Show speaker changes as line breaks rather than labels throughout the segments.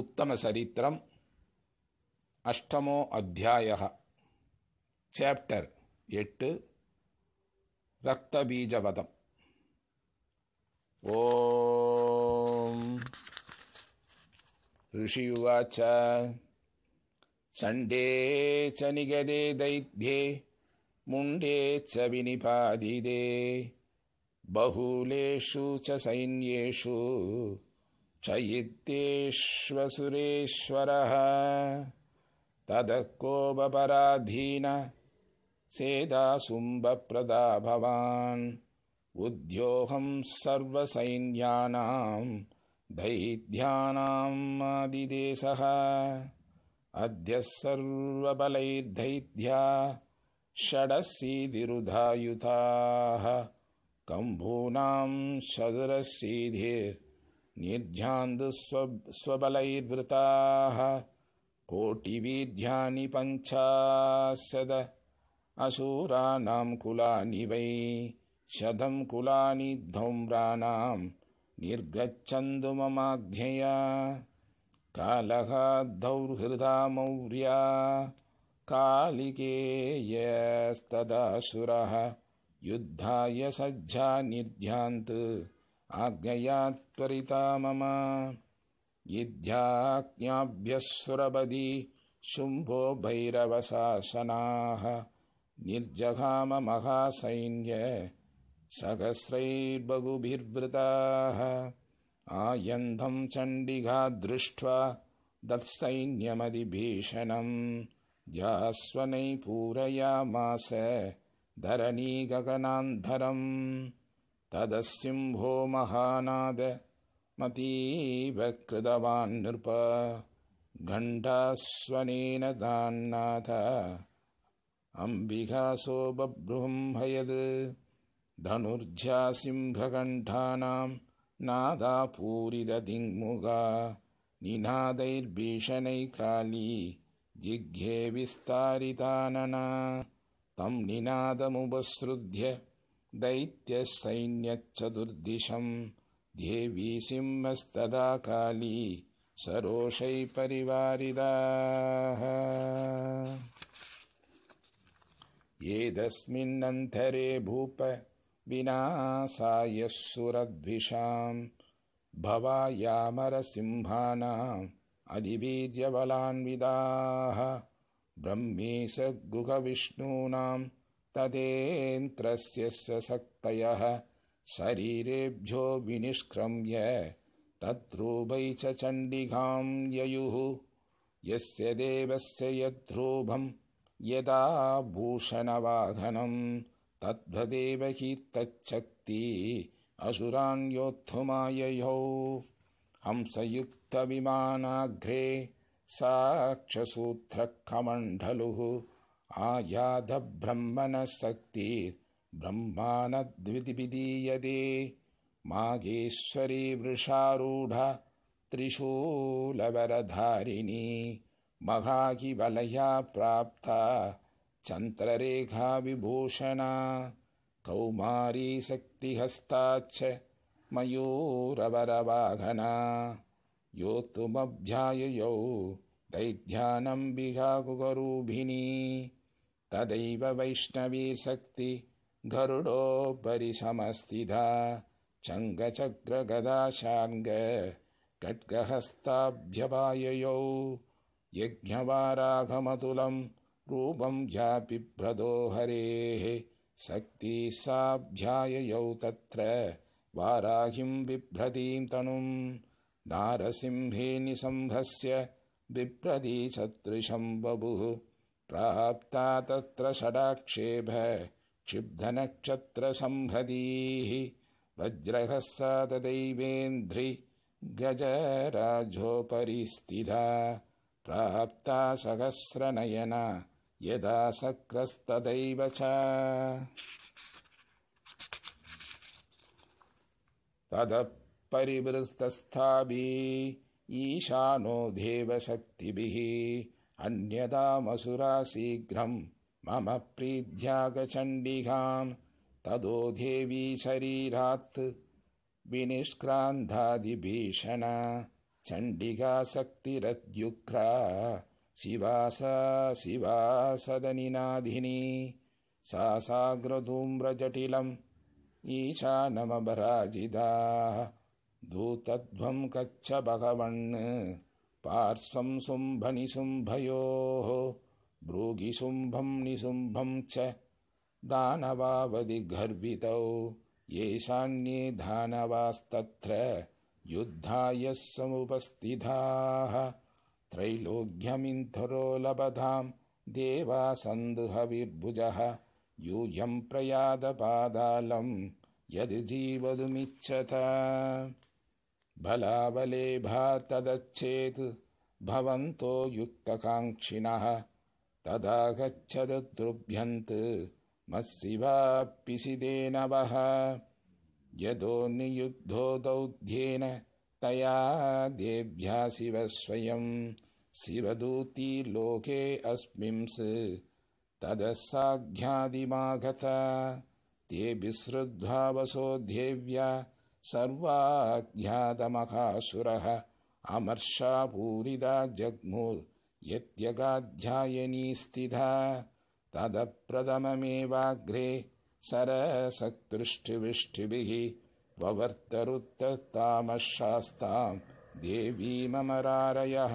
उत्तमचरित्रम् अष्टमो अध्यायः chapter yet रक्तबीजपदम् ओषियुवाच चण्डे च निगदे दैत्ये मुण्डे च विनिपादिदे बहुलेषु च सैन्येषु चैत्येश्वसुरेश्वरः तदः कोपपराधीन सेदासुम्बप्रदा भवान् उद्योगं सर्वसैन्यानां दैत्यानां आदिदेशः अद्य सर्वबलैर्धैत्या षडशीधिरुधायुताः कम्भूनां सदुरशीधिर् निर्ध्यान्दु स्वब् स्वबलैर्वृताः कोटिवीध्यानि पञ्चाशद असूराणां कुलानि वै शतं कुलानि धौम्राणां निर्गच्छन्तु ममाज्ञया कालः धौर्हृदा मौर्या कालिकेयस्तदासुरः युद्धाय सज्जा निर्ध्यान्तु आज्ञया त्वरिता मम यद्ध्याज्ञाभ्यः शुम्भो शुम्भोभैरवशासनाः निर्जघामम महासैन्य सहस्रैर्बहुभिर्वृताः आयन्धं चण्डिघा दृष्ट्वा दत्सैन्यमधिभीषणं नै पूरयामास धरणीगगनान्धरम् तदसिंहो महानादमतीव कृतवान् नृप घण्टास्वनेन दान्नाथ अम्बिकासो बभ्रुहं हयद् धनुर्झा सिंहघण्टानां नादापूरिददिङ्मुगा निनादैर्भीषणैकाली काली विस्तारितानना तं निनादमुपसृध्य दैत्यसैन्यच्चतुर्दिशं देवी सिंहस्तदा काली सरोषैपरिवारिदाः एतस्मिन्नन्तरे भूप विनाशाय सुरद्विषां भवायामरसिंहानाम् अधिवीर्यबलान्विदाः स शक्तयः शरीरेभ्यो विनिष्क्रम्य च चण्डिकां ययुः यस्य देवस्य यद्रूपं यदा भूषणवाघनं तद्वदेव हि तच्छक्ति असुरान्योत्थुमाययौ हंसयुक्तविमानाग्रे साक्षसूत्रकमण्डलुः आयाधब्रह्मणशक्ति शक्तिर्ब्रह्माणद्वितिभिधीयदे माघेश्वरी वृषारूढ त्रिशूलवरधारिणी महाकिवलया प्राप्ता चन्द्ररेखाविभूषणा विभूषणा कौमारीशक्तिहस्ता च मयोरवरवाघना यो दैध्यानं तदैव वैष्णवीशक्ति गरुडोपरिसमस्तिधा चङ्गचक्रगदाशाङ्गखट्गहस्ताभ्यपाययौ यज्ञवाराघमतुलं रूपं व्यापिभ्रदो हरेः शक्तिस्ताभ्याययौ तत्र वाराहिं बिभ्रतीं तनुं नारसिंहेनिसंहस्य निसम्भस्य बिभ्रती सदृशं बभुः प्राप्ता तत्र षडाक्षेभ क्षिब्धनक्षत्रसंहदीः वज्रघः स तदैवेन्द्रि गजराजोपरिस्थिता प्राप्ता सहस्रनयना यदा सक्रस्तदैव परिवृस्तस्थाभि ईशानो देवशक्तिभिः अन्यदा मसुरा शीघ्रं मम प्रीत्या गचण्डिगां तदो देवीशरीरात् विनिष्क्रान्धादिभीषणा शिवासा शिवा सा शिवासदनिनाथिनी साग्रधूम्रजटिलम् ईशा नमबराजिदा दूतध्वं कच्छ भगवन् पार्श्वं शुम्भनिशुम्भयोः भ्रूगिशुम्भं निशुम्भं च दानवावधिगर्वितौ येषान्ये दानवास्तत्र युद्धाय समुपस्थिताः त्रैलोक्यमिन्थुरो लभतां देवासन्दुहविर्भुजः यूयं प्रयादपादालं यदि जीवतुमिच्छत बलाबले भातदच्छेत् तदच्छेत् भवन्तो युक्तकाङ्क्षिणः गच्छद् द्रुभ्यन्त् यदो यदो नियुद्धो दौध्येन तया देव्या शिव स्वयं लोके अस्मिंस् तदसाघ्यादिमागता ते विसृद्वा वसो देव्या सर्वाज्ञातमहासुरः अमर्षा पूरिदा जग्मुर्यगाध्यायिनी स्थिता तदप्रथममेवाग्रे सरसक्तृष्ठिविष्टिभिः देवी ममरारयः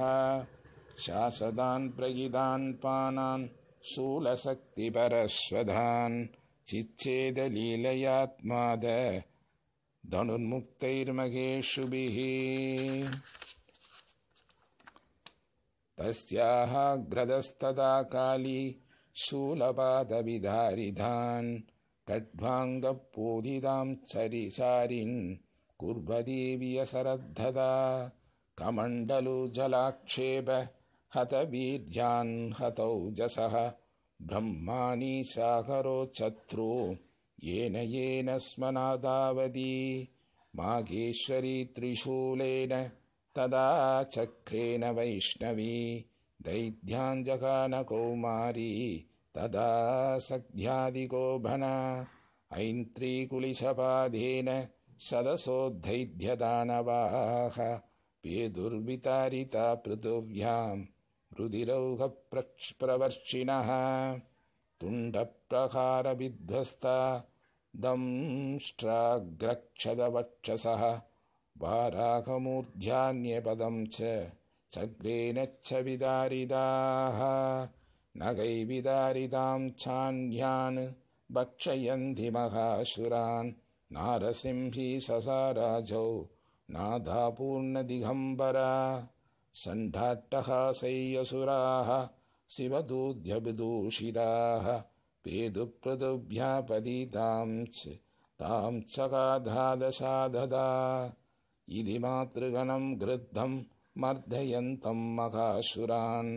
शासदान् प्रगिदान् पानान् शूलशक्तिपरस्वधान् चिच्छेदलीलयात्माद धनुर्मुक्तैर्महेषुभिः तस्याः ग्रदस्तदा काली शूलपादविधारिधान् कड्भाङ्गपोधिदां सरिसारिन् कुर्भदीवि असरद्धदा कमण्डलु हतवीर्यान् हतौ जसः ब्रह्माणि सागरो चत्रु येन येन स्मनादावदी माघेश्वरी त्रिशूलेन तदा चक्रेण वैष्णवी दैध्याञ्जघानकौमारी तदा सख्यादिकोभना ऐन्त्रीकुलिशपादेन सदसोद्धैद्यदानवाः पे दुर्वितारिता पृथिव्यां रुधिरौहप्रक्ष्प्रवर्षिणः तुण्डप्रहारविध्वस्ता दंष्ट्राग्रक्षदवक्षसः वाराहमूर्ध्यान्यपदं च चक्रेन च विदारिदाः नगैविदारिदां छान्यान् भक्षयन्धिमहासुरान् नारसिंही ससा राजौ नाधापूर्णदिगम्बरा सन्धाट्टहासय्यसुराः शिवदूद्यदूषिताः पेदुपृदुभ्यापति च तां चकाधा दशा ददा मातृगणं गृद्धं मर्धयन्तं महाशुरान्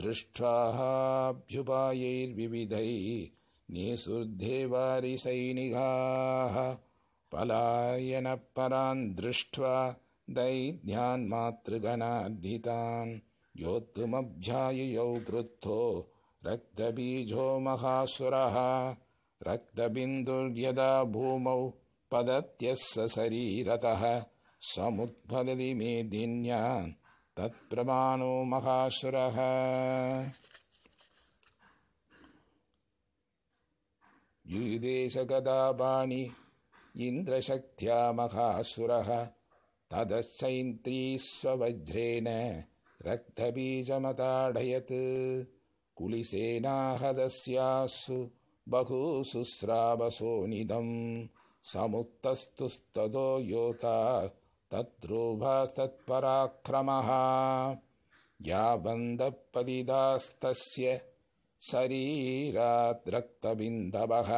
दृष्ट्वाभ्युपायैर्विविधै नेसुर्धे पलायनपरान् दृष्ट्वा दैध्यान् योद्धुमभ्याययौ रक्तबीजो महासुरः रक्तबिन्दुर्यदा भूमौ पदत्यः स शरीरतः समुद्भदति मे दिन्यान् तत्प्रमाणो महासुरः युविदेशगदाबाणि इन्द्रशक्त्या महासुरः स्ववज्रेण रक्तबीजमताडयत् कुलिसेनाहदस्यासु बहुशुश्रावसो निदं समुक्तस्तुस्ततो योता तद्रोभस्तत्पराक्रमः या वन्दपदिदास्तस्य शरीराद्रक्तबिन्दवः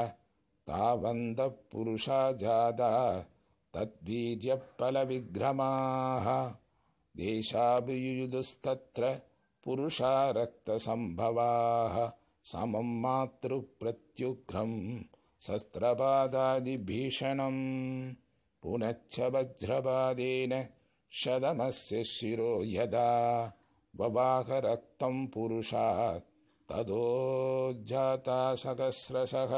तावन्दपुरुषा जाता तद्वीर्य फलविघ्रमाः देशाभियुदुस्तत्र पुरुषारक्तसम्भवाः समं मातृप्रत्युघ्रं शस्त्रपादादिभीषणं पुनच्च वज्रपादेन शतमस्य शिरो यदा बवाह रक्तं ततो जाता सहस्रशः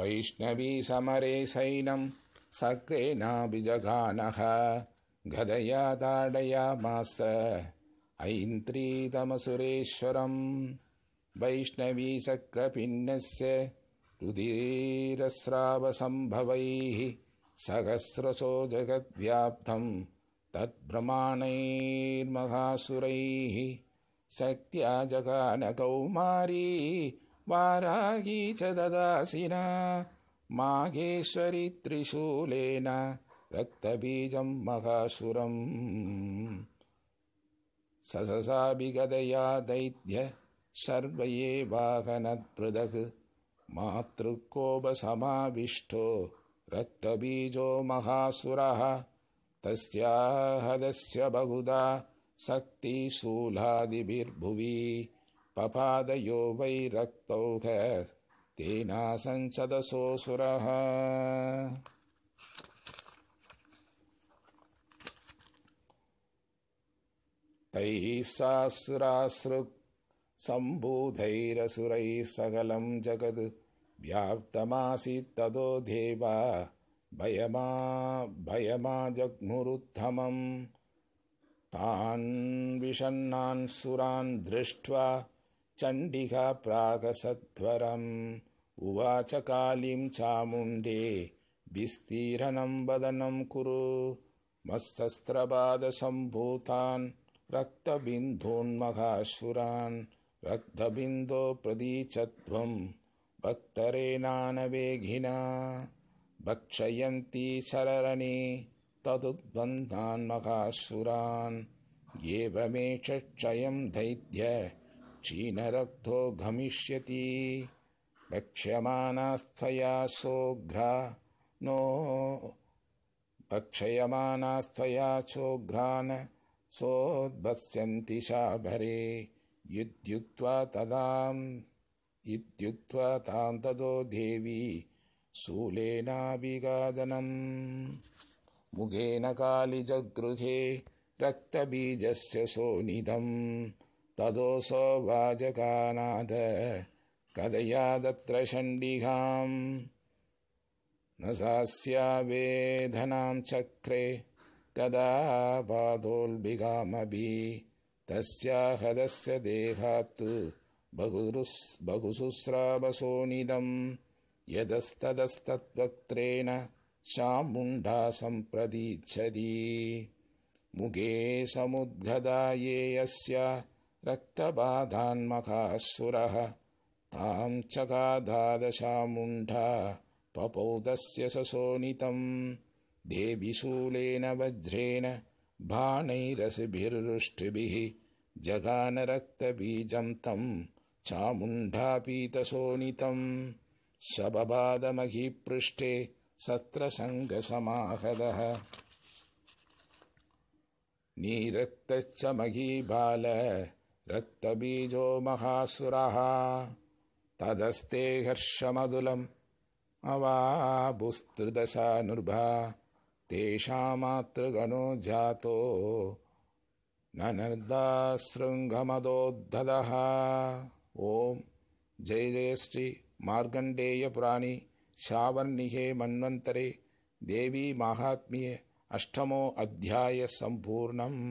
वैष्णवी वैष्णवीसमरे सैनं सक्रेणाभिजघानः गदया ताडयामास ऐन्त्रीतमसुरेश्वरं वैष्णवीचक्रपिण्डस्य रुधिरस्रावसम्भवैः सहस्रसो जगद्व्याप्तं तद्भ्रमाणैर्महासुरैः सत्या जगानकौमारी रागी च ददासिना माघेश्वरी त्रिशूलेन रक्तबीजं महासुरम् सहसाभिगदया दैत्य सर्वये वागनत्पृदक् मातृकोपसमाविष्टो रक्तबीजो महासुरः तस्या हदस्य बहुधा शक्तिशूलादिभिर्भुवि पपादयो वै रक्तौ तेनासञ्चदसोऽसुरः तैः सासुराश्रुक्सम्बुधैरसुरैः सकलं जगद् व्याप्तमासीत्तदो देवा भयमाभयमाजघ्नुरुत्तमं तान् विषन्नान् सुरान् दृष्ट्वा चण्डिका प्रागसध्वरम् कालीं चामुण्डे विस्तीर्णं वदनं कुरु मत्स्रबादसम्भूतान् रक्तबिन्दोन्महासुरान् रक्तबिन्दो प्रदीच्वं भक्तरेणानवेघिना भक्षयन्ती सररणे तदुद्बन्धान्महासुरान् एवमेषक्षयं दैत्य क्षीणरक्तो घमिष्यति वक्ष्यमाणास्तया सोघ्र नो भक्षयमानास्थया सोघ्रान् सोद्भ्यन्ति शाभरे तदां तदांत्वा तां तदो देवी शूलेनाभिगादनं मुखेन कालिजगृहे रक्तबीजस्य सोनिधम् तत्र शण्डिघां न सास्यावेधनां चक्रे कदा पादोल्भिघामभि तस्या हदस्य देहात् बहुशुस्रावसोनिदं यतस्तदस्तत्वेण शामुण्डा सम्प्रतीच्छति मुखे समुद्गदा ये रक्तबाधान्मखासुरः तां चकादादशामुण्डा पपौ तस्य देवी देविशूलेन वज्रेण बाणैरसिभिरुष्टिभिः जगानरक्तबीजं तं चामुण्डा शबबादमघिपृष्ठे सत्रसङ्गसमाहदः नीरक्तश्च मही बाल रक्तबीजो महासुरः तदस्ते हर्षमदुलम् अवाभूस्तृदशानुर्भा तेषामातृगणो जातो ननर्दशृङ्गमदोद्ध ॐ जय जयश्री मार्गण्डेयपुराणि सावन्निहे मन्वन्तरे अध्याय सम्पूर्णम्